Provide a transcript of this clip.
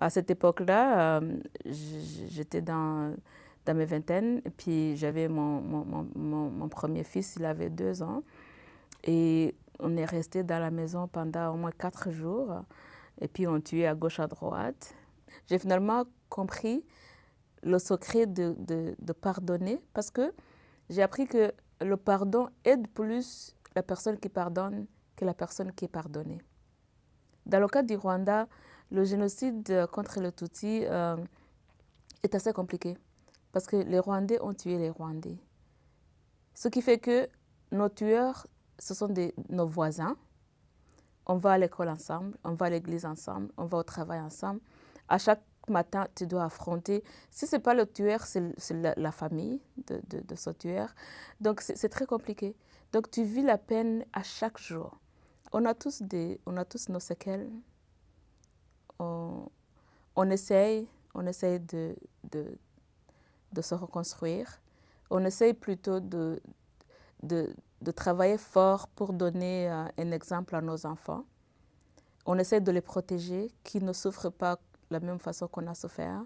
À cette époque-là, euh, j'étais dans, dans mes vingtaines, et puis j'avais mon, mon, mon, premier fils, il avait deux ans. Et on est resté dans la maison pendant au moins quatre jours, et puis on tuait à gauche, à droite. J'ai finalement compris le secret de, de, de pardonner, parce que j'ai appris que le pardon aide plus la personne qui pardonne que la personne qui est pardonnée. Dans le cas du Rwanda, le génocide euh, contre le Tutsi euh, est assez compliqué parce que les Rwandais ont tué les Rwandais. Ce qui fait que nos tueurs, ce sont des, nos voisins. On va à l'école ensemble, on va à l'église ensemble, on va au travail ensemble. À chaque matin, tu dois affronter. Si ce n'est pas le tueur, c'est la, famille de, de, ce tueur. Donc, c'est très compliqué. Donc, tu vis la peine à chaque jour. On a tous, des, on a tous nos séquelles, on, essaye, on de, se reconstruire. On essaye plutôt de, travailler fort pour donner euh, un exemple à nos enfants. On essaie de les protéger, qu'ils ne souffrent pas de la même façon qu'on a souffert.